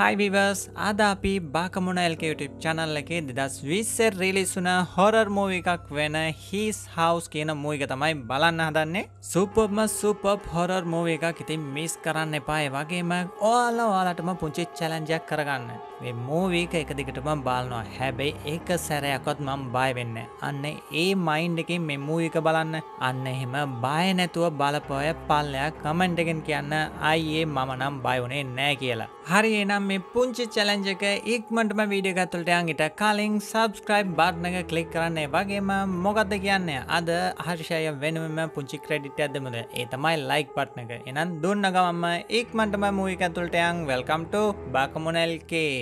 හයි විවර්ස් අද අපි බාකමුණ එල්කටප් චනල් එකේ දෙදස් විස්සර් රිලිස්සුන හොරර් මෝව එකක් වෙන හිස් හවස් කියන මූයික තමයි බලන්න හදන්නේ සුපම සුපප් හොරර් මෝව එකක් ඉතින් මිස් කරන්න එපාය වගේම ඕල වාලටම පුංචි චලන්ජයක් කරගන්න මේ මූවීක එක දිගටම බලනවා හැබැයි ඒක සැරයකොත් මම බයවෙන්න අන්න ඒ මයින්් එකින් මෙ මූවික බලන්න අන්න එහෙම බය නැතුව බලපොය පල්ලයක් කමෙන්ටගෙන් කියන්න අයියේ මම නම් බයවුනේ නෑ කියලා හරි එනම් මේ පුංචි චැලෙන්ජ එක ඉක්මටම වීඩියගත්තුලට යන්ගිට කලින් සබස්ක්‍රයිබ් බාර්න එක කලික් කරන්නේ වගේම මොකක්ද කියන්න අද හර්ෂය වෙනුවම පුංචි ක්‍රඩිට ඇදමද ඒ තමයි ලයික් පට්න එක එනම් දුන්න ගමම්ම ඉක්මටම මූවිකඇතුළට යන් වෙල්කම්ට බාකමුණල්කේ.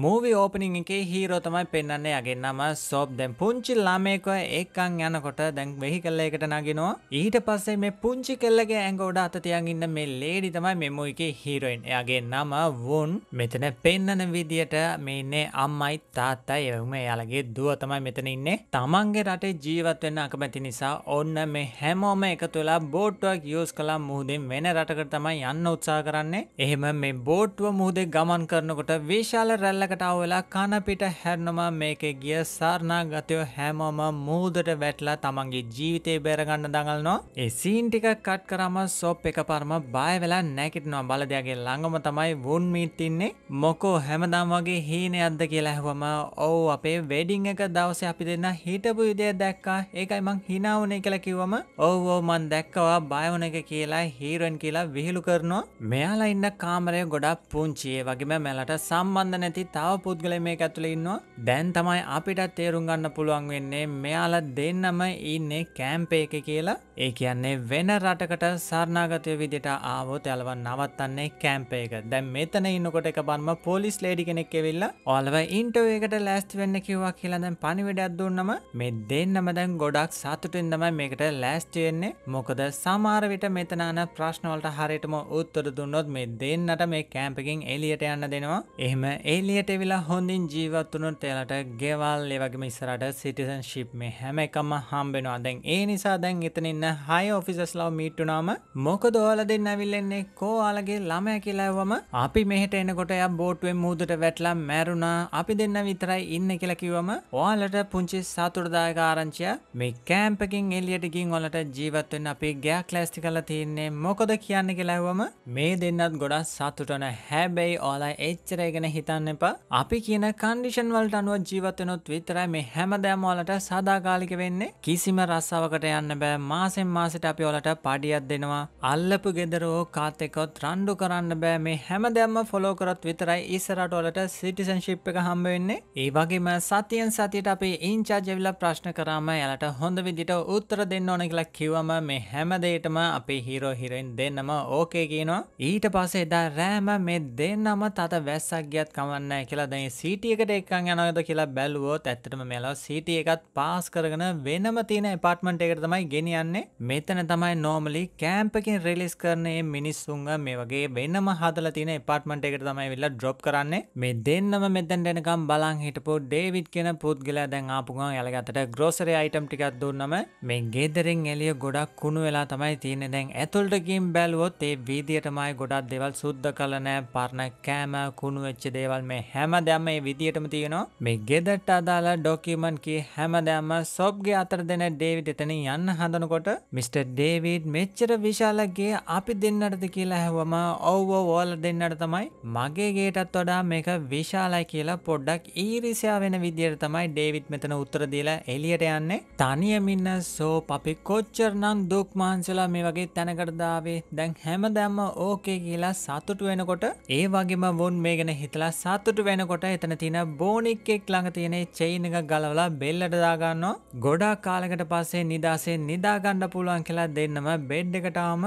මූවි ඕපනිං එකේ හීරෝ තමයි පෙන්න්නේ අගෙන්නම සොබ් දැන් පුංචි ලාමයක ඒකං යනකොට දැන් වෙහි කල්ලයකට නගෙනවා ඊට පස්සේ මේ පුංචි කෙල්ලගේ ඇඟ ොඩ අතතියන් ඉන්න මේ ලේඩි තමයි මෙමු එක හීරෝයින් එයාගේ නම වුන් මෙතන පෙන්නන විදියට මේ ඉන්නේ අම්මයි තාත්තා එවම එයාලගේ දුව තමයි මෙතන ඉන්නේ තමන්ගේ රටේ ජීවත් වෙන්න අකමැති නිසා ඔන්න මේ හැමෝම එකතු වෙලා බෝට්ටුවක් යෝස් කලා මුහදෙන් වෙන රටකට තමයි යන්න උත්සා කරන්නේ එහෙම මේ බෝට්ටුව මුහදේ ගමන් කරනකොට විශාල රැල්ලක පැත්තකට අවවෙලා කණපිට හැරනම මේක ගිය සාරණාගතයෝ හැමෝම මූදට වැටලා තමන්ගේ ජීවිතය බේරගන්න දඟල්නවා ඒ සීන් ටික කට් කරම සොප් එක පරම බය වෙලා නැකිටනවා බල දෙයාගේ ළඟම තමයි වුන් මීත්තින්නේ මොකෝ හැමදාම් වගේ හීනය අද්ද කියලා ඇහවම ඔවු අපේ වෙඩිං එක දවස අපි දෙන්න හිටපු විදය දැක්කා ඒකයි මං හිනාවනේ කියලා කිව්වම ඔවෝ මන් දැක්කවා බයවන එක කියලා හීරන් කියලා විහිළු කරනවා මෙයාලා ඉන්න කාමරය ගොඩක් පුංචියේ වගේම මෙලට සම්බන්ධ නැති තව පුද්ගල මේ ඇතුළ ඉන්නවා දැන් තමයි අපිටත් තේරුම් ගන්න පුළුවන් වෙන්නේ මෙයාල දෙන්නම ඉන්නේ කෑම්පේ එක කියලා ඒ කියන්නේ වෙන රටකට සරණාගතය විදිට ආවෝ තැලව නවත්තන්නේ කෑම්පේ එක දැම් මෙතන ඉන්නකොට එක බන්ම පොලිස් ලේඩි කෙනෙක් වෙල්ලා ඔලව ඉන්ටවේකට ලෑස්ති වෙන්න කිව්වා කියලදැන් පනිවිඩක් දුන්නම මේ දෙන්නම දැන් ගොඩක් සතුටෙන් තමයි මේකට ලෑස්තිවෙන්නේ මොකද සමාරවිට මෙතනාන ප්‍රශ්නවලට හරිටම උත්තර දුන්නොත් මේ දෙන්නට මේ කෑම්පකින් එලියට යන්න දෙනවා එහෙම එලිය එලියට වෙලා හොඳින් ජීවත්තුනොත් එලට ගෙවල් එවගේම ඉස්සරට සිටිසන් ශිප් මේ හැම එකම හම්බෙනවා දැන් ඒ නිසා දැන් එතනන්න හය ඔෆිසස් ලව මීට්ටුනාම මොක දෝල දෙන්න ඇවිල්ලෙන්නේ කෝයාලගේ ළමය කියලාවම අපි මෙහට එනකොට ය බෝට්ුවෙන් මුූදට වැටලා මැරුණා අපි දෙන්න විතරයි ඉන්න කියලකිවම ඕලට පුංචි සතුරදායකාරංචිය මේ කෑම්පකින් එල්ලියටකින් ඔලට ජීවත්වෙන් අපි ගෑක් ලෑස්ටි කල තියන්නේ මොකද කියන්න කියලාවම මේ දෙන්නත් ගොඩක් සතුටන හැබැයි ඕලා එච්චරයගෙන හිතන්න එපා අපි කියන කන්ඩිෂන් වලට අනුව ජීවතනොත් විතරයි මේ හැම දෑමවලට සදාකාලික වෙන්නේ කිසිම රස්සාාවකට යන්න බෑ මාසෙන් මාසට අපි ඔලට පඩියත් දෙනවා අල්ලපු ගෙදරෝ කාතෙකොත් රණ්ඩු කරන්න බෑ මේ හැම දැම්ම ෆොලෝකරොත් විතරයි ඉස්සරට ඔලට සිටිසන්ශිප් එක හම්බ වෙන්නේ ඒ වගේම සතියෙන් සතියට අපේ ඉංචාජවිල ප්‍රශ්න කරාම යාලට හොඳ විදිට උත්තර දෙන්න ඕන කියලා කිවම මේ හැමදේටම අපේ හිරෝ හිරෙන් දෙන්නම ඕකේ කියනවා ඊට පස්සේ එදා රෑම මේ දෙන්නම තත වැස්සක් ගියත් කවන්න නෑ කියලා දැයි සිටියකට එක්කන් යනවද කියලා බැලුවෝත් ඇත්තටම මෙලා සිටිය එකත් පාස් කරගෙන වෙනම තියෙන එපාර්ට්මන්ට් එකට තමයි ගෙනියන්නේ මෙතන තමයි නෝමලි කෑම්පකින් රිලිස් කරනේ මිනිස්සුන්ග මේ වගේ වෙනම හදල තියෙන එපාර්ට්මන්ට් එකට තමයි වෙලා ඩ්‍රොප් කරන්නේ මේ දෙන්නම මෙතැන් දෙනකම් බලන් හිටපු ඩේවිඩ් කෙන පුද්ගලයා දැන් ආපුගන් යළගතට ග්‍රෝසරේ අයිටම් ටිකක් දුන්නම මේ ගෙදරෙන් එලිය ගොඩක් කුණු වෙලා තමයි තියෙන දැන් ඇතුල්ටකින් බැලුවොත් ඒ වීදියටමයි ගොඩක් දෙවල් සුද්ධ කලනෑ පරණ කෑම කුණු වෙච්ච දේවල් මේ හැම දැම්ම ඒ විදිහටම තියෙනවා මේ ගෙදට අදාලා ඩොකිමන්ගේ හැම දැම්ම සොබ්ගේ අතර දෙන ඩේවිට එතන යන්න හඳනකොට මිට. ඩේවිඩ් මෙච්චර විශාලගේ අපි දෙන්නටද කියලා හැවම ඔව්ව ඕෝල දෙන්නට තමයි මගේගේටත් වඩා මේක විශාලයි කියලා පොඩ්ඩක් ඊරිසියා වෙන විදියට තමයි ඩේවිඩ් මෙතන උත්තර දීලා එලියට යන්නේ තනියමින්න සෝ අපි කොච්චර නම් දුක් මහන්සලා මේ වගේ තැනකටදාවේ දැන් හැම දැම්ම ඕකේ කියලා සතුටු වෙනකොට ඒ වගේම වොන් මේ ගැන හිතලා සතුට ඉතුරු වෙනකොට එතන තින බෝනික් එක් ළඟ තියෙනේ චයින් එක ගලවලා බෙල්ලට දාගන්නවා ගොඩා කාලකට පස්සේ නිදාසේ නිදාගණ්ඩ පුළුවන් කියලා දෙන්නම බෙඩ් එකටාම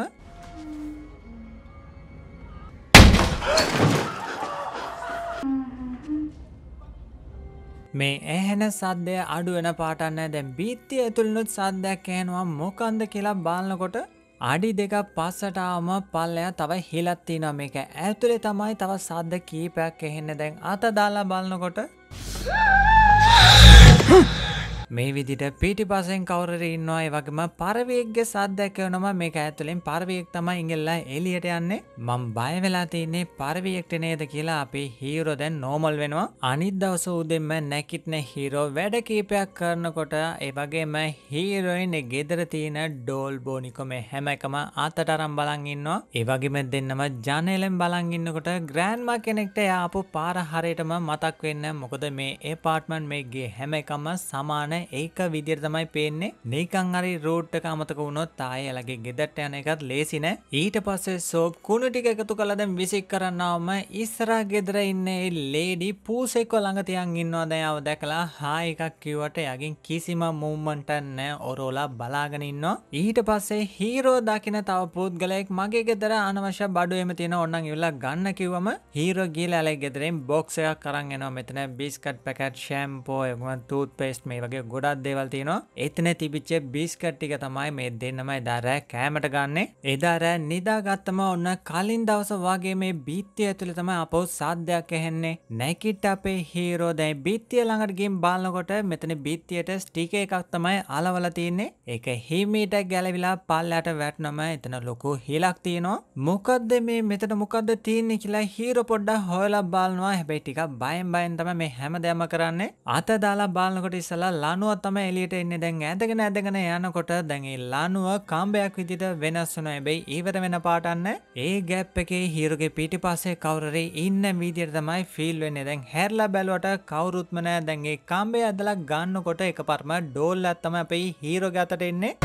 මේ ඇහෙන සද්‍යය අඩුවන පාටන්න දැන් බීත්තිය ඇතුළනුත් සද්‍යයක් ඇහෙනවා මොකන්ද කියලා බාලනකොට අඩි දෙක පස්සටාම පල්ලයා තවයි හිලත්තින මේක ඇතුළේ තමයි තව සද්ධ කීපයක් එහෙන්න දැන් අත දාලා බලන්නකොට මේ විදිට පිටි පසෙන් කවර ඉන්නවා වගේම පරවේක්ග සද්දැකවනම මේ ඇතුලෙන් පරවයෙක් තම ඉගෙල්ලා එලියට යන්නේ මං බයවෙලා තියන්නේ පරවියෙක්ට නේද කියලා අපි හීරෝ දැන් නෝමල් වෙනවා අනිත් දවස උදෙම නැකිටන හිරෝ වැඩ කීපයක් කරනකොට ඒවගේම හීරෝයින් ගෙදර තියෙන ඩෝල් බෝනිකොමේ හැම එකම අතට අරම් බලන් ඉන්නවා ඒවගේම දෙන්නම ජනලෙන් බලන් ඉන්නකොට ග්‍රෑන්ම කෙනෙක්ට යාපු පාර හරියටම මතක් වෙන්න මොකද මේ ඒ පාට්මන් මේගේ හැම එකම සමාන නෑ ඒක විදිර තමයි පේන්නේ නිකං අරි රෝට්ට අමතක වුණොත් ආය ඇලගේ ගෙදට යන එකත් ලේසින ඊට පස්සේ සෝප් කුණු ටික එකතු කලද විසික් කරන්නවම ඉස්සරා ගෙදර ඉන්නේ ලේඩි පූසෙක්ව ළඟතියන් ඉන්නවා දයාව දැකලා හා එකක් කිව්වට යගින් කිසිම මුම්මන්ට නෑ ඔරෝලා බලාගෙන ඉන්නවා ඊට පස්සේ හීරෝ දකින තව පුද්ගලයෙක් මගේ ගෙදර අනවශ්‍ය බඩු එම තියෙන ඔන්නන් ඉල්ලා ගන්න කිවම හීරෝ ගීල ඇලයි ගෙදරෙන් බොක්සයක් කරන්න එනවා මෙතන බිස්කට් පැකට් ෂෑම්පෝ එම තුත් පේස්ට් මේ වගේ ගොඩක් දේවල් තියෙනවා එතන තිබිච්ච බිස්කට්ටික තමයි මේ දෙන්නමයි දරෑ කෑමට ගන්න එදාරෑ නිදාගත්තම ඔන්න කලින් දවස වගේ මේ බිත්තිය ඇතුළ තම අපව සාධ්‍යයක් එහෙන්නේ නැකිට් අපේ හීරෝ දැයි බිත්තිය ළඟට ගින් බලනකොට මෙතන බිත්තියට ස්ටික එකක් තමයි අලවල තියන්නේ එක හිමීට ගැලවිලා පල්ලට වැට්නම එතන ලොකු හිලක් තියෙනවා මොකක්ද මේ මෙතන මොකක්ද තියන්නේ කියලා හීරෝ පොඩ්ඩ හොයලා බලනවා හැබැයි ටික බයෙන් බයෙන් තම මේ හැම දෙම කරන්නේ අත දාලා බලනකොට ඉස්සලා ලානුව තම එලියට එන්න දැන් ඇතගෙන ඇදගෙන යනකොට දැඟේ ලානුව කාම්බයක් විදිට වෙනස් වුන ඇබැයි ඒවට වෙන පාටන්න ඒ ගැප් එකේ හීරුගේ පිටි පස්සේ කවුරේ ඉන්න වීදියට තමයි ෆිල් වෙන්න දැන් හැරලා බැලුවට කවුරුත්මනෑ දැන්ගේ කාම්බේ ඇදලක් ගන්නකොට එක පරම ඩෝල් ඇත්තම අපයි හීරෝගතට එන්නේ.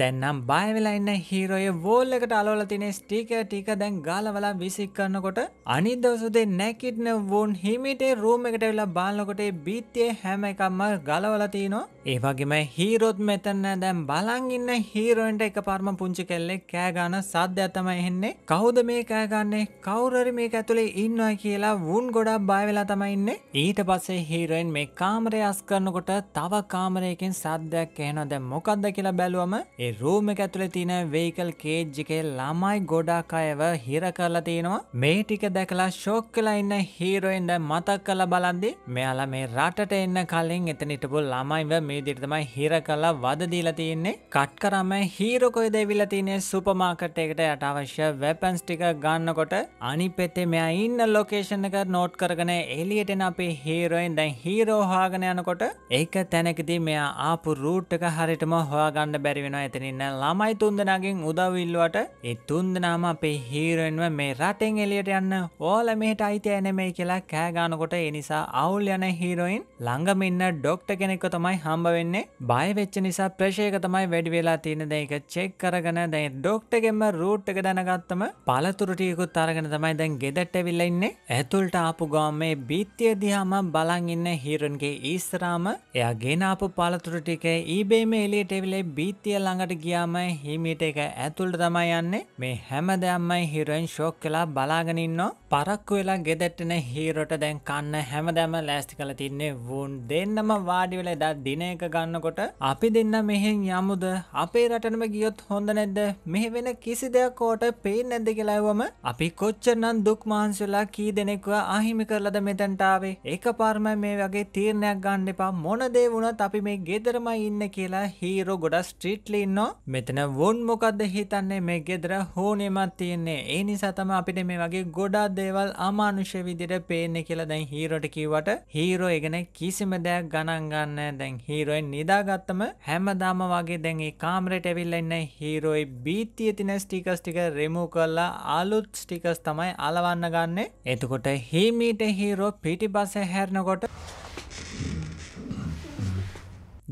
දැන්නම් බයවෙලාඉන්න හීරෝය වෝල් එකට අලෝල තිනේ ස්ටික ටික දැන් ගාලවලා විසික් කරනකොට අනිදවසුදේ නැකිටන වූන් හිමිටේ රූම එකට වෙලා බාලකොටේ බීතිය හැම එකම්ම ගලවලතිනො ඒවගේම හීරොත් මෙතන්න දැම් බලංඉන්න හීරෝන්ට එක පාර්ම පුංචි කෙල්ලෙ කෑගාන සධ්‍යතම එහෙන්නේ කවුද මේ කෑගන්නේ කවුරරි මේක ඇතුළේ ඉන්නවා කියලා වුන් ගොඩා බයවෙලා තමයින්න ඊට පස්සේ හීරෝයින් මේ කාමරය අස් කරනකොට තව කාමරයකින් සද්ධයක් එහෙන දැම් මොකක්ද කියලා බැලුවම ඒ රූම එක ඇතුළ තින වෙයිකල් කේජ්ජිකේ ළමයි ගොඩාකායව හිර කරලා තියෙනවා මේ ටික දැකලා ශෝක් කලා ඉන්න හීරෝයින්ද මතක් කල බලන්දි මෙයාලා මේ රටට එන්න කලින් එතනිටපු ළමයිව මේ දිරිතමයි හිර කලා වදදීලා තියෙන්නේ කට් කරම හීරකොයිද විල්ලා තියනේ සුපමාකට් එකට යට අවශ්‍ය වෙපන්ස් ටික ගන්නකොට අනි පෙත්තේ මෙයා ඉන්න ලොකේෂන් එක නෝට් කරගෙන එලියට එන අපේ හීරෝයින් දැන් හීරෝ හොයාගෙන යනකොට ඒක තැනකදී මෙයා ආපු රූට් එක හරියටම හොයාගන්න බැරි වෙනවා එතනින්න ළමයි තුන්දනගෙන් උදවිල්ලුවට ඒ තුන්දනාම අපේ හීරෙන්ව මේ රටෙන් එලියට යන්න ඕල මෙහට අයිති ඇනෙමයි කියලා කෑගානකොට එනිසා අවුල් යන හීරෝයින් ළඟම ඉන්න ඩොක්ට කෙනෙක්ව තමයි හම්බ වෙන්නේ බයවෙච්ච නිසා ප්‍රශයක තමයි වැඩි වෙලා තියෙන දැක චෙක් කරගන දැයි ඩොක්ටගෙම රූට් එක දැනගත්තම පලතුරටියකුත් අරගෙන තමයි දැන් ගෙදට ඇවිල්ලඉන්නේ ඇතුල්ට ආපු ගාම මේ බිත්තිය දිහාම බලන් ඉන්න හීරන්ගේ ඊස්රාම එයා ගෙනාපු පලතුරටික ඊබේම එලියට එවිලේ බිත්තියලා ළඟට ගියාම හිමිට එක ඇතුළට තමයි යන්නේ මේ හැම දෙයම්මයි හිරෙන් ශෝක් කලා බලාගෙනන්නවා පරක්කු වෙලා ගෙදැට්ටන හීරොට දැන් කන්න හැමදැම ලෑස්ති කල තින්නේ වූන් දෙන්නම වාඩිවෙල එදා දින එක ගන්නකොට අපි දෙන්න මෙහෙන් යමුද අපේ රටනම ගියොත් හොඳ නැද්ද මෙහ වෙන කිසි දෙයක් ඕට පේෙන් නැද්ද කියලාවම අපි කොච්චරනම් දුක් මහන්සුලා කී දෙනෙක්ව අහිමි කරලද මෙතැන්ටාවේ ඒක පාර්ම මේ වගේ තීරණයක් ගන්න එපා මොනදේ වුණත් අපි මේ ගෙදරම ඉන්න කියලා හීරෝ ගොඩ ස්ට්‍රීට්ලි ඉන්නෝ මෙතන වුන් මොකක්ද හිතන්නේ මේ ගෙදර හෝනෙමත් තියෙන්නේ ඒ නිසා තම අපිට මේ වගේ ගොඩා දේවල් අමානුෂ්‍ය විදිට පේන්නේ කියලා දැන් හීරෝට කිව්වට හීරෝ ගැන කිසිම දෙයක් ගණන් ගන්න දැන් හීරෝයි නිදාගත්තම හැමදාම වගේ දැන් ඒ කාමරට ඇවිල්ලා ඉන්න හීරෝයි බීතිය තින ස්ටිකස් ටික රිමූ කරලා අලුත් ස්ටිකස් තමයි අලවන්න ගන්න එතකොට හිමීට හීරෝ පිටිපස හැරනකොට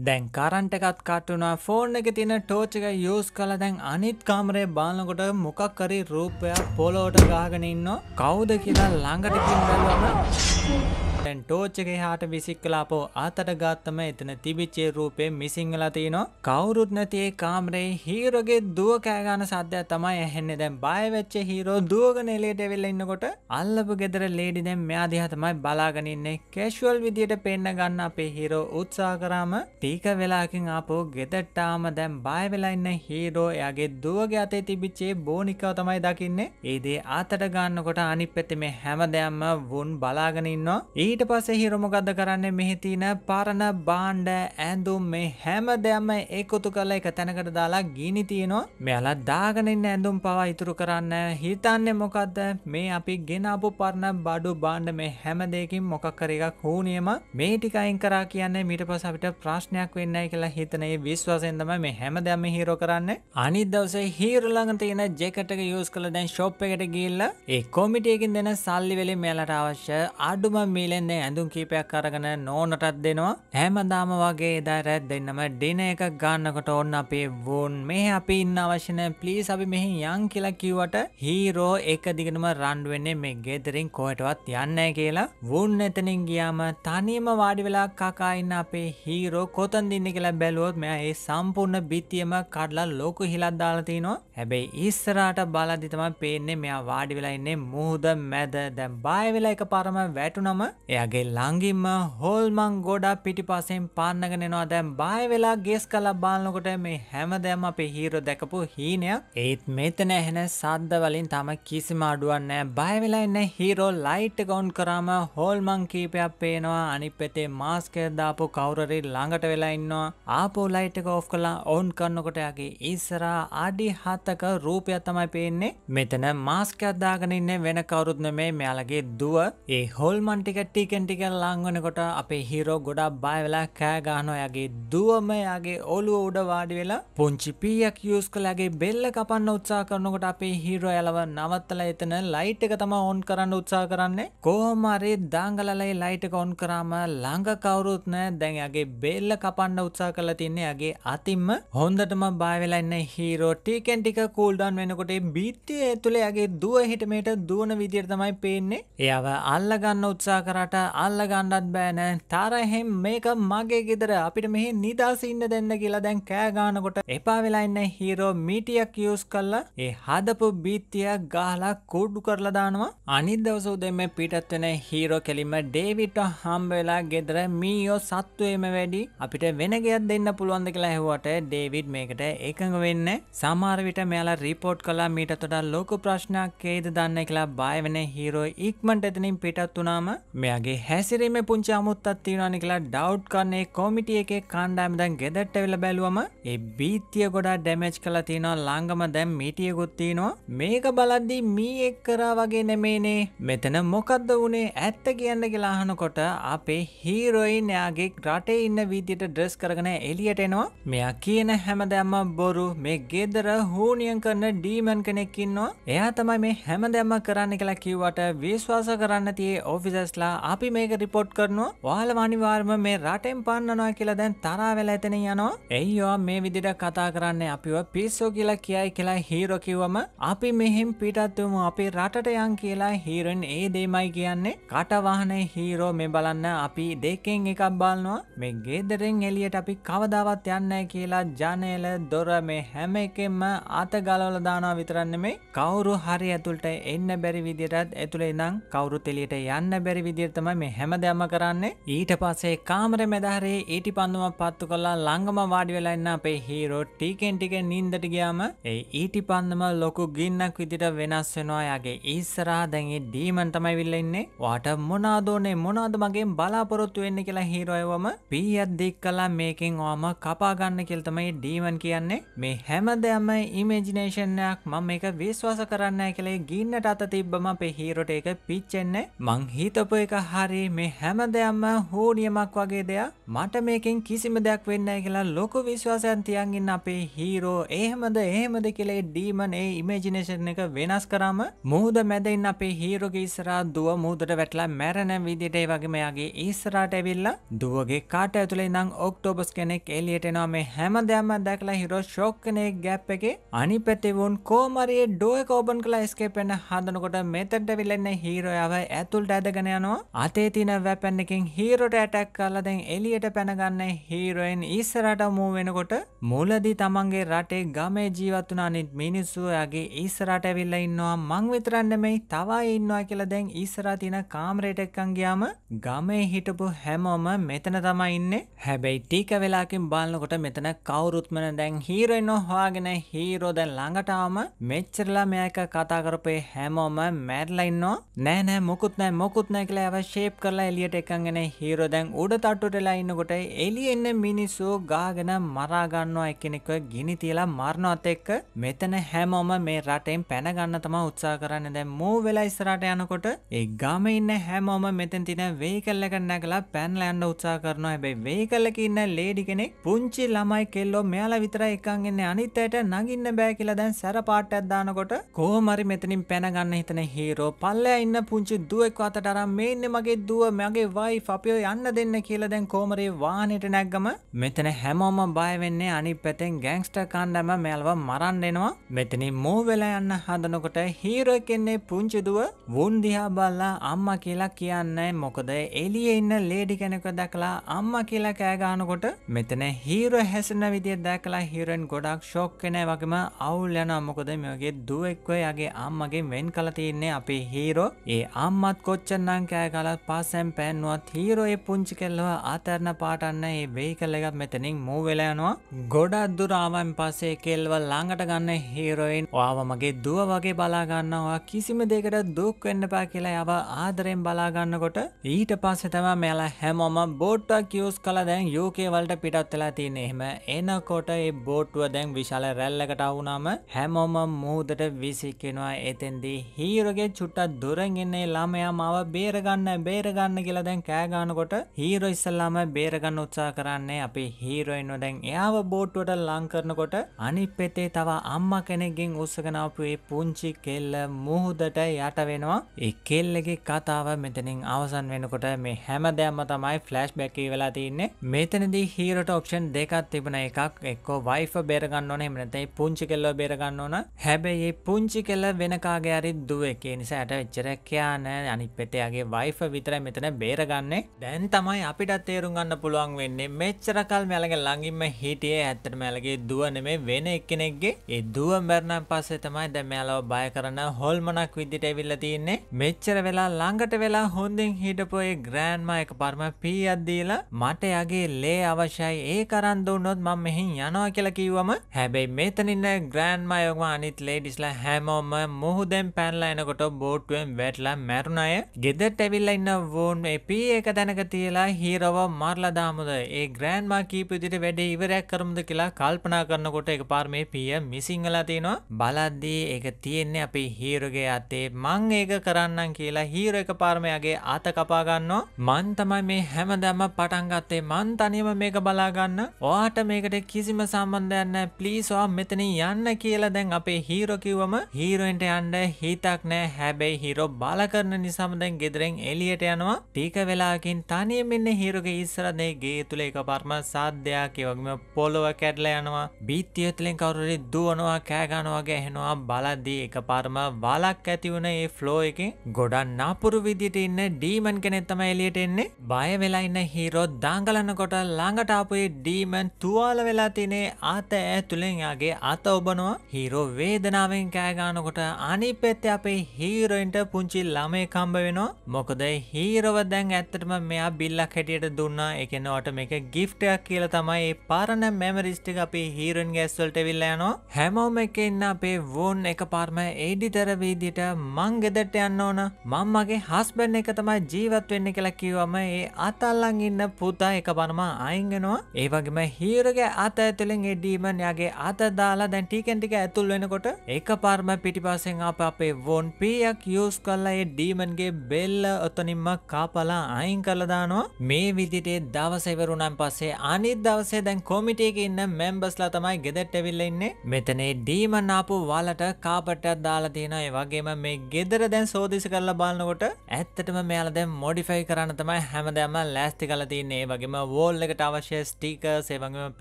දැන් කරන්ට එකත් කටුනා ෆෝර්න් එක තින ටෝච් එක යස් කල දැන් අනිත් කාමරේ බාලකොට මොකක්කරි රූපයක් පොලෝට ගාගෙන ඉන්න කවුද කියලා ළඟට කින් බලන්න දැන් ටෝච් එක හාට විසික් කලාපෝ ආතට ගාත්තම එතන තිබිච්චේ රූපේ මිසිංහලා තියනවා කවුරුත් නැතිේ කාමරේ හීරෝගේ දුව කෑගාන සද්‍යයක් තමයි ඇහෙන්නේ දැන් බයවෙච්ච හීරෝ දුවගෙන එලේට වෙල්ල ඉන්නකොට අල්ලපු ගෙදර ලේඩි දැන් මෙයා දිහා තමයි බලාගෙනඉන්නේ කැෂුවල් විදියට පෙන්න ගන්න අපේ හීරෝ උත්සා කරාම ටීක වෙලාකින් ආපෝ ගෙදට්ටාම දැන් බයවෙලා ඉන්න හීරෝ එයාගේ දුවගේ අතේ තිබිච්චේ බෝනිකව තමයි දකින්නේ ඒදේ ආතට ගන්නකොට අනිත් පැති මේ හැම දෙයක්ම වුන් බලාගෙනඉන්නවා ඊට ඊට පස්සේ හිරොමොගද කරන්නේ මෙහි තියෙන පරණ බාණ්ඩ ඇඳුම් මේ හැම දෙයක්ම එකතු කරලා එක තැනකට දාලා ගිනි තියනවා. මෙයාලා දාගෙන ඉන්න ඇඳුම් පවා ඉතුරු කරන්න හිතන්නේ මොකද්ද? මේ අපි ගෙනාපු පරණ බඩු බාණ්ඩ මේ හැම දෙයකින් මොකක් හරි එකක් හුනියම මේ ටික අයින් කරා කියන්නේ ඊට පස්සේ අපිට ප්‍රශ්නයක් වෙන්නේ නැහැ කියලා හිතන ඒ විශ්වාසයෙන් තමයි මේ හැම දෙයක්ම හීරෝ කරන්නේ. අනිත් දවසේ හීරෝ ළඟ තියෙන ජැකට් එක යූස් කරලා දැන් ෂොප් එකට ගිහිල්ලා ඒ කොමිටි එකකින් දෙන සල්ලි වලින් මෙයාලට අවශ්‍ය අඩුම මිලෙන් කියන්නේ ඇඳුම් කීපයක් අරගෙන නෝනටත් දෙනවා හැමදාම වගේ එදා රැත් දෙන්නම ඩින එක ගන්නකොට ඔන්න අපේ වෝන් මේ අපි ඉන්න අවශ්‍යන ප්ලීස් අපි මෙහි යන් කියලා කිව්වට හීරෝ එක දිගටම රන් වෙන්නේ මේ ගෙදරින් කොහෙටවත් යන්නේ කියලා වුන් එතනින් ගියාම තනියම වාඩි වෙලා කකා ඉන්න අපේ හීරෝ කොතනද ඉන්නේ කියලා බැලුවොත් මෙයා ඒ සම්පූර්ණ බිත්තියම කඩලා ලොකු හිලක් දාලා තිනවා හැබැයි ඉස්සරහට බලද්දි තමයි පේන්නේ මෙයා වාඩි වෙලා ඉන්නේ මුහුද මැද දැන් බය වෙලා එකපාරම වැටුනම එයාගේ ලංගින්ම හොල්මං ගොඩා පිටිපසෙන් පන්නගෙනෙනවා දැම් බාය වෙලා ගෙස් කලා බාලනකොට මේ හැමදෑම අපේ හීරෝ දැකපු හීනයක් ඒත් මෙතන ඇහෙන සද්ධවලින් තම කිසිම අඩුවන්නෑ බයවෙලා එන්න හීරෝ ලයිට් ගොන් කරාම හොල්මං කීපයක් පේනවා අනි පෙතේ මාස්කයදාපු කවුරරි ළඟට වෙලා ඉන්නවා ආපෝ ලයිට්ක ඔෆ් කලා ඔවුන් කරන්නකොටයාගේ ඉස්සරා අඩි හත්තක රූපයක් තමයි පේන්නේ මෙතන මාස්කයක්දාගෙනඉන්න වෙන කවරුත්න මේ මෙයාලගේ දුව ඒ හොල්මන්ටිකට්ටි ටිකෙන් ටික ලංවනකොට අපේ හිරෝ ගොඩා බයවෙලා කෑගානොයාගේ දුවමයාගේ ඔලුව උඩ වාඩි වෙලා පුංචි පීයක් යස් කලාගේ බෙල්ල කපන්න උත්සා කරනකොට අපේ හිරෝ යලව නවත්තල එතන ලයිට් එක තම ඔන් කරන්න උත්සා කරන්නේ කෝහමරි දාංගලලයි ලයිටක ඔන් කරාම ළඟ කවුරුත් නෑ දැන්යාගේ බෙල්ල කපන්න උත්සා කරලා තින්නේ ඇගේ අතින්ම හොන්දටම බයවෙලා ඉන්න හීරෝ ටිකෙන් ටික කූල්ඩන් වෙනකොට බිත්තිය ඇතුළේ ඇගේ දුව හිටමට දුවන විදියට තමයි පේන්නේ එයාව අල්ලගන්න උත්සා කරට මට අල්ල ගණ්ඩත් බෑනෑ තාරහෙම් මේක මගේ ගෙදර අපිට මෙහි නිදහසින්න දෙන්න කියලා දැන් කෑගානකොට එපා වෙලාන්න හීරෝ මීටියක් යස් කල්ලා ඒ හදපු බීත්තියක් ගාලා කුඩ්ඩු කරලා දානවා අනිදවසූ දෙම පිටත්වෙන හීරෝ කෙලිම ඩේවිට හම්බවෙලා ගෙදර මීයෝ සත්තුවේම වැඩි අපිට වෙනගයක් දෙන්න පුළුවන්ද කියලා ඇහුවට ඩේවිඩ් මේකට එකඟ වෙන්න සමාරවිට මෙයාලා රිපෝට් කලා මීට තොට ලෝක ප්‍රශ්නයක් කේද දන්න කියලා බයවෙන හීරෝ ඉක්මට එතනින් පිටත් වනාම මෙයා එයාගේ හැසිරීම පුංචි අමුත්තත් තියෙනවානි කියලා ඩව් කරන්නේ කොමිටිය එක කණ්ඩාම දැන් ගෙදට්ට වෙල බැලුවම ඒ බීතිය ගොඩා ඩැමේච් කලා තියෙනවා ළංගම දැම් මිටියකුත් තියෙනවා මේක බලද්දී මී එක් කරා වගේ නෙමේනේ මෙතන මොකක්ද වනේ ඇත්ත කියන්න කියලා අහනකොට අපේ හීරෝයින් එයාගේ රටේ ඉන්න විදියට ඩ්‍රෙස් කරගෙන එලියට එනවා මෙයා කියන හැමදැම්ම බොරු මේ ගෙදර හූනියන් කරන ඩීමන් කෙනෙක්කින්නවා එයා තමයි මේ හැමදැම්ම කරන්න කියලා කිව්වට විශ්වාස කරන්න තියේ ඔෆිසස්ලා අපි මේක රිපොට් කරනවා වාල අනිවාර්ම මේ රටෙන් පන්නනවා කියලා දැන් තරා වෙලා එතන යනවා එයිවා මේ විදිට කතා කරන්න අපිව පිස්සෝ කියලා කියයි කියලා හීරෝ කිව්වම අපි මෙහෙම පිටත්වමු අපි රටට යන් කියලා හීරෙන් ඒ දෙමයි කියන්නේ කටවාහනේ හීරෝ මේ බලන්න අපි දෙකෙන් එකක් බලනවා මේ ගෙදරෙන් එලියට අපි කවදාවත් යන්නේ කියලා ජනේල දොර මේ හැම එකෙම අත ගලවලා දානවා විතරක් නෙමෙයි කවුරු හරි ඇතුළට එන්න බැරි විදිහටත් ඇතුළේ ඉඳන් කවුරුත් එළියට යන්න බැරි විදිහට තමයි මේ හැමදෑම කරන්නේ ඊට පස්සේ කාමර මෙදහරේ ඊටි පන්දුම පත්තු කොල්ලා ළංඟම වාඩි වෙලාන්න අපේ හීරෝ ටිකෙන් ටික නින්දට ගියාම ඒ ඊටි පන්දම ලොකු ගින්නක් විදිට වෙනස් වෙනවා යාගේ ඉස්සරා දැන්ගේ ඩීමන් තමයි විල්ලෙන්නේ වාට මොනාදෝනේ මොනාද මගේ බලාපොරොත්තු වෙන්න කියලා හීරෝයවම පීයත් දික් කලා මේකෙන් ඕම කපාගන්න කෙල්තමයි ඩීමන් කියන්නේ මේ හැමදෑම ඉමේජිනේෂන්යක් මම මේක විශ්වාස කරන්න කලේ ගින්නට අත තිබ්බම අපේ හීරොට එක පිච්චෙන්නේ මං හිතපු එක හරි මේ හැම දෙයක්ම හෝනියමක් වගේ දෙයක් මට මේකෙන් කිසිම දෙයක් වෙන්නයි කියලා ලොකු විශ්වාසයන් තියන් ඉන්න අපේ හීරෝ එහෙමද එහෙමද කියලා ඩීමන් ඒ ඉමේජිනේෂන් එක වෙනස් කරාම මුහුද මැද ඉන්න අපේ හීරෝගේ ඉස්සරහා දුව මුහුදට වැටලා මැරෙන විදිහට ඒ වගේ මෙයාගේ ඉස්සරහට ඇවිල්ලා දුවගේ කාට ඇතුලේ ඉඳන් ඔක්ටෝබස් කෙනෙක් එළියට එනවා මේ හැම දෙයක්ම දැකලා හීරෝ ෂොක් කනේ ගැප් එකේ අනිපැත්තේ වුන් කොමරියේ ඩෝ එක ඕපන් කළා එස්කේප් වෙන්න හදනකොට මෙතනට විලෙන්නේ හීරෝයව ඇතුළට ඇදගෙන යනවා අතේ තින වැපැන් එකින් හීරොට ඇටැක් කරලා දැන් එලියට පැනගන්න හීරෝයින් ඉස්සරට මූ වෙනකොට මුලදි තමන්ගේ රටේ ගමේ ජීවත් වුණ අනිත් මිනිස්සුයාගේ ඉස්සරට ඇවිල්ලා ඉන්නවා මං විතරන්නෙමයි තවයි ඉන්නවා කියලා දැන් ඉස්සරා තින කාමරයට එක්කන් ගියාම ගමේ හිටපු හැමෝම මෙතන තමයි ඉන්නේ හැබැයි ටික වෙලාකින් බලනකොට මෙතන කවුරුත්ම දැන් හීරෝයින් හොයාගෙන හීරෝ දැන් ළඟටාවම මෙච්චරලා මෙයා එක කතා කරපේ හැමෝම මැරලා ඉන්නවා නෑ නෑ මොකුත් නෑ මොකුත් නෑ කියලා අවශ්‍ය ශේප් කරලා එලියට එකගෙන හීරෝ දැන් උඩ තට්ටුටලා ඉන්නකොට එලිය එන්න මිනිස්සු ගාගෙන මරාගන්නවා එකනෙක ගිනි තියලා මරණවත් එක්ක මෙතන හැමෝම මේ රටෙන් පැනගන්න තමා උත්සා කරන්න දැන් මූ වෙලා ඉස්සරට යනකොට ඒ ගාම ඉන්න හැමෝම මෙතන් තින වේකල්ල එක නැගලා පැන්ල යන්න උත්සා කරනවා හැබැයි වේකල්ලක ඉන්න ලේඩි කෙනෙක් පුංචි ළමයි කෙල්ලෝ මෙයාලා විතර එකන් එන්නේ අනිත් අයට නගින්න බෑ කියලා දැන් සැර පාටයක් දානකොට කොහොමරි මෙතනින් පැනගන්න හිතන හීරෝ පල්ලෑ ඉන්න පුංචි දුවෙක් අතට අරන් මේ ඉන්න මගේ දුව මගේ වයි අපිෝ යන්න දෙන්න කියලා දැන් කෝමරේ වානට නැක්ගම මෙතන හැමෝම බයවෙන්නේ අනි පැතෙන් ගැංස්ට කණ්ඩම මෙල්ව මරන්නෙනවා මෙතනි මෝවෙලා යන්න හදනකොට හීරෝ කෙන්නේ පුංචිදුව වුන්දිහා බල්ලා අම්ම කියලා කියන්නේ මොකද එලිය ඉන්න ලේඩි කෙනෙක දැකලා අම්ම කියලා කෑගානකොට මෙතන හීර හැසන විදිිය දැකලා හිරෙන් ගොඩක් ශෝක් කෙන වගේම අවුල් යන මොකද මේගේ දුවෙක්ව යගේ අම්මගේ වෙන් කලතින්නේ අපේ හීරෝ ඒ අම්මත් කොච්චන්නං කෑගල දාලත් පස්සැම් පැන්නුවත් හීරෝයේ පුංචි කෙල්ලව අතරන පාටන්න ඒ වෙයි කල්ලගත් මෙතනින් මූ වෙලයනවා ගොඩත් දුරාවන් පස්සේ කෙල්ව ළඟට ගන්න හීරෝයින් ඔයාව මගේ දුව වගේ බලාගන්නවා කිසිම දෙකට දුක් වෙන්න පා කියලා යව ආදරෙන් බලාගන්නකොට ඊට පස්සේ තම මෙලා හැමෝම බෝට්ටක් කියස් කල දැන් යෝකේවලට පිටත් වෙලා තියෙන එහෙම එනකොට ඒ බෝට්ටුව දැන් විශාල රැල්ලකට වුනාම හැමෝම මූදට විසිකෙනවා එතෙන්දී හීරගේ චුට්ටත් දුරගෙන්නේ ළමයා මාව බේරගන්න බේරගන්න කියලා දැන් කෑගානකොට හීරෝ ඉස්සල්ලාම බේරගන්න උත්සා කරන්නේ අපේ හීරෝයින්ව දැන් එයාව බෝට්ටුවට ලංකරනකොට අනි පෙතේ තව අම්ම කෙනෙක්ගෙන් උත්සගෙනාවපු ඒ පුංචි කෙල්ල මුහුදට යට වෙනවා ඒ කෙල්ලගේ කතාව මෙතනින් අවසන් වෙනකොට මේ හැම දෙයක්ම තමයි ෆ්ලෑෂ් බැක්කේ වෙලා තියන්නේ මෙතනදී හීරට ඔප්ෂන් දෙකක් තිබුණ එකක් එක්කෝ වයිෆ බේරගන්න ඕන එමනතයි පුංචි කෙල්ලව බේරගන්න ඕන හැබැයි පුංචි කෙල්ල වෙනකාගේ අරි දුව එකේ නිසා ඇට වෙච්චරක් කියන්න අනිත් පෙතයාගේ වයිෆ එක්ව විතර මෙතන බේරගන්නේ දැන් තමයි අපිටත් තේරුම් ගන්න පුළුවන් වෙන්නේ මෙච්චරකල් මැලගේ ළඟින්ම හිටියේ ඇත්තට මැලගේ දුව නෙමේ වෙන එක්කෙනෙක්ගේ ඒ දුව මැරුණාන් පස්සේ තමයි දැන් මැලව බය කරන හොල්මනක් විදිහට එවිල්ලා තින්නේ මෙච්චර වෙලා ළඟට වෙලා හොඳින් හිටපු ඒ ග්‍රෑන්ඩ්මා එකපාරම පීයක් දීලා මට යගේ ලේ අවශ්‍යයි ඒක අරන් දුන්නොත් මම මෙහෙන් යනවා කියලා කිව්වම හැබැයි මෙතනින් ග්‍රෑන්ඩ්මා යෝගම අනිත් ලේඩිස්ලා හැමෝම මුහුදෙන් පැනලා එනකොට බෝට්ටුවෙන් වැටලා මැරුණය ගෙදට ඇවිල්ල වෙලා ඉන්න වෝන් එපී ඒක දැනක තියලා හීරව මරලා දාමුද ඒ ග්‍රෑන්ඩ්මා කීප විදිහට වැඩේ ඉවරයක් කරමුද කියලා කල්පනා කරනකොට එකපාර මේ පිය මිසින් වෙලා තිනවා බලද්දී ඒක තියෙන්නේ අපේ හීරෝගේ අතේ මං ඒක කරන්නම් කියලා හීරෝ එකපාරම යගේ අත කපා ගන්නවා මං තමයි මේ හැමදාම පටන් ගත්තේ මං තනියම මේක බලා ගන්න ඔයාට මේකට කිසිම සම්බන්ධයක් නැහැ ප්ලීස් ඔයා මෙතනින් යන්න කියලා දැන් අපේ හීරෝ කිව්වම හීරෝයින්ට යන්න හිතක් නැහැ හැබැයි හීරෝ බල කරන නිසාම දැන් ගෙදරෙන් එළි එලියට යනවා ටික වෙලාකින් තනිය මෙන්න හිරුගේ ඉස්සරදේ ගේ තුළ එක පර්ම සාධ්‍යයක් වගේම පොලොව කැඩල යනවා බීත්තිය තුළින් කවුරුරි දුවනවා කෑගනවාගේ එහෙනවා බලද්දී එක පර්ම වලක් ඇතිවුණ ඒ ෆ්ලෝ එක ගොඩන් නපුරු විදිට ඉන්න ඩීමන් කෙනෙත්තම එලියට එන්නේ බය වෙලා ඉන්න හිරෝත් දාංගලන්නකොට ළඟටාපුේ ඩීමන් තුවාල වෙලා තිනේ අත ඇ තුළෙන් යාගේ අත ඔබනවා හිරෝ වේදනාවෙන් කෑගානකොට අනි පෙත්ත අපේ හීරෝයින්ට පුංචි ළමය කම්බ වෙනවා මොකද හීරව දැන් ඇත්තටම මෙයා බිල්ලක් හැටියට දුන්නා එකන ඔටම එක ගිෆ්ටයක් කියලා තමයි ඒ පාරණ මැමරිස්ටික අපි හීරන් ගැස්වල්ට විල්ලයනවා හැමෝම එක එන්න අපේ වෝන් එක පාර්ම ඒඩිතරවීදිට මං ගෙදට යන්න ඕන මංමගේ හස්බැන් එක තමයි ජීවත් වෙන්න කියලා කිව්වම ඒ අතල්ලං ඉන්න පුතා එක පනම අයින්ගෙනවා ඒවගේම හීරගේ අත ඇතුළෙන් එඩීමන් යාගේ අත දාලා දැන් ටීකෙන්ටික ඇතුල් වෙනකොට එක පාර්ම පිටිපසෙන් අප අපේ වෝන් පියක් යස් කල්ලා ඒ ඩීමන්ගේ බෙල්ල ඔත ඔතනින්ම කාපලා අයින් කලදානවා මේ විදිටේ දවසවරුණන් පස්සේ අනිත් දවසේ දැන් කොමිටේක ඉන්න මෙම්බස්ලා තමයි ගෙදට්ටවිල්ල ඉන්නේ මෙතනේ ඩීමන්නාපු වලට කාපට්ටත් දාලා තියෙනයි වගේම මේ ගෙදර දැන් සෝදිසි කරලා බලන්නකොට ඇත්තටම මෙයාල දැන් මොඩිෆයි කරන්න තමයි හැමදෑම ලෑස්ති කල තින්නේ වගේම වෝල් එකට අවශ්‍ය ස්ටික සේවගේම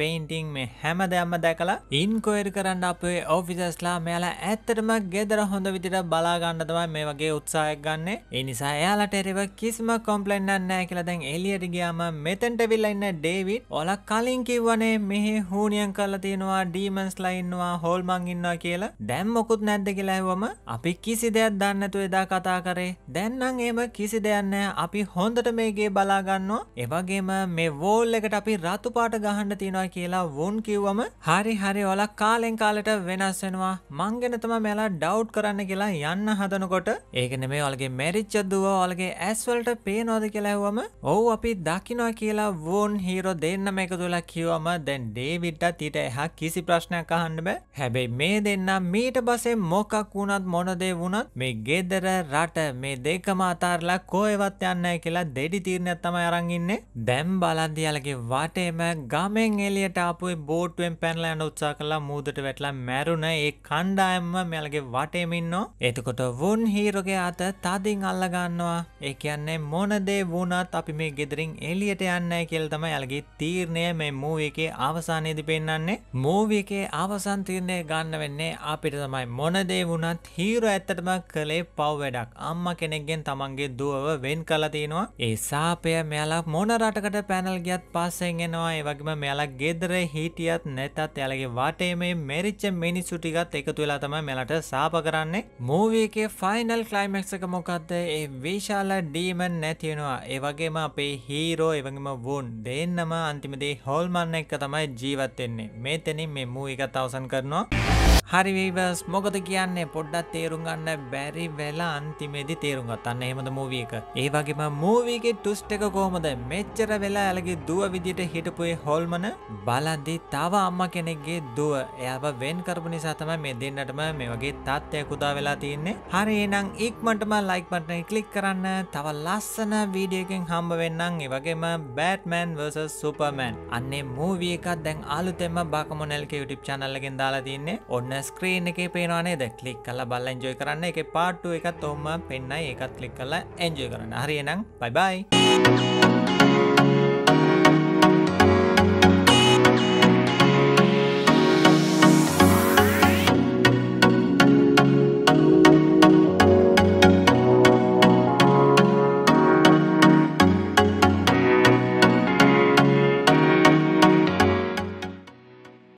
පේන්ටිං මේ හැම දෙයක්ම දැකලා ඉන්කොයර් කරන්න අපේ ඔෆිසස්ලා මෙයාලා ඇත්තටම ගෙදර හොඳ විදිට බලාගන්න තමයි මේ වගේ උත්සාහයක් ගන්න ඒ නිසා එයාලට බේරව කිසිම කොම්පලෙන්න්න නෑ කියලා දැන් එලියට ගියාම මෙතැන්ට විල්ලන්න ඩේවිඩ් ඔලක් කලින් කිව්වනේ මෙහි හූනියන් කරලා තියෙනවා ඩීමන්ස් ලයින්වා හෝල්මං ඉන්නවා කියලා දැම් මොකුත් නැද්ද කියලාවම අපි කිසි දෙයක් දන්නතු එදා කතා කරේ දැන්නම් ඒම කිසි දෙයන්න අපි හොඳට මේගේ බලාගන්නවා එවගේම මේ වෝල් එකට අපි රතු පාට ගහන්න තියෙනවා කියලා වුන් කිව්වම හරි හරි ඔලක් කාලෙන් කාලට වෙනස් වෙනවා මංගෙනතම මෙලා ඩව් කරන්න කියලා යන්න හදනකොට ඒකන මේ ඔලගේ මැරිච්ච දුව ඔලගේ ඇස්වලට පේනෝද කියලාවම ඔවු අපි දකිනවා කියලා වෝන් හීරෝ දෙන්නම එක තුලා කිවම දැන් ඩේවිට්ටත් ඊට එහා කිසි ප්‍රශ්නයක් අහන්න බෑ හැබැයි මේ දෙන්න මීට බසේ මොකක් වුණත් මොනදේ වුණත් මේ ගෙදර රට මේ දෙකම අතාරලා කෝයවත් යන්න කියලා දෙඩි තීරණයක් තමයි අරන් ඉන්නේ දැම් බලන්දියාලගේ වටේම ගමෙන් එලියට ආපුේ බෝට්ුවෙන් පැනලා යන උත්සා කලා මූදට වැටලා මැරුණ ඒ කණ්ඩායම්ම මෙයාලගේ වටේමින්නෝ එතකොට වුන් හීරෝගේ අත තදින් අල්ලගන්නවා ඒ කියන්නේ මොනදේ වුණත් අපි මේ ගෙදරින් එලියට යන්න කියල් තම යලගේ තීරණය මේ මූව එකේ අවසානයේදි පෙන්න්නන්නේ මූව එකේ අවසන් තීරණය ගන්න වෙන්නේ අපිට තමයි මොනදේ වුණත් හීර ඇත්තටම කළේ පව් වැඩක් අම්ම කෙනෙක්ගෙන් තමන්ගේ දුවව වෙන් කලතිනවා ඒ සාපය මෙයාලා මොන රටකට පැනල් ගියත් පස්සෙන් එනවා ඒ වගේම මෙයාලා ගෙදර හිටියත් නැතත් යලගේ වාටේ මේ මෙරිච්ච මිනිස්සුටිගත් එකතු වෙලා තම මෙලට සාප කරන්නේ මූව එකේ ෆයිනල් ක්ලයිමෙක්සක මොකක්ද ඒ විශාල ඔයාලා ඩීමන් නැතිවෙනවා ඒවගේම අපේ හීරෝ එවගේම වුන් දෙන්නම අන්තිමදේ හෝල්මන්න එක තමයි ජීවත්වෙන්නේ මේ තැනින් මෙ මූ එක තවසන් කරනවා. හරි වීවර්ස් මොකද කියන්නේ පොඩ්ඩක් තේරුම් ගන්න බැරි වෙලා අන්තිමේදී තේරුම් ගන්න. එහෙමද මූවී එක. ඒ වගේම මූවී එකේ ට්විස්ට් එක කොහොමද? මෙච්චර වෙලා ඇලගේ දුව විදියට හිටපු ඒ හොල්මන බලද්දී තව අම්මා කෙනෙක්ගේ දුව එයාව වෙන් කරපු නිසා තමයි මේ දෙන්නටම මේ වගේ තාත්තයක් උදා වෙලා තියෙන්නේ. හරි එහෙනම් ඉක්මනටම ලයික් බටන් එක ක්ලික් කරන්න. තව ලස්සන වීඩියෝ එකකින් හම්බ වෙන්නම්. ඒ වගේම බෑට්මෑන් vs සුපර්මෑන්. අන්නේ මූවී එකක් දැන් අලුතෙන්ම බකමොනල්ගේ YouTube channel එකෙන් දාලා තින්නේ. ඔන්න ඔන්න ස්ක්‍රීන් එක පේනවානේ ද කලික් කල බල්ල එන්ජෝයි කරන්න එක පාට්ටුව එකත් ඔොම පෙන්න්න ඒකත් කලික් කල එන්ජෝය කරන්න හරියනම් බයිබයි.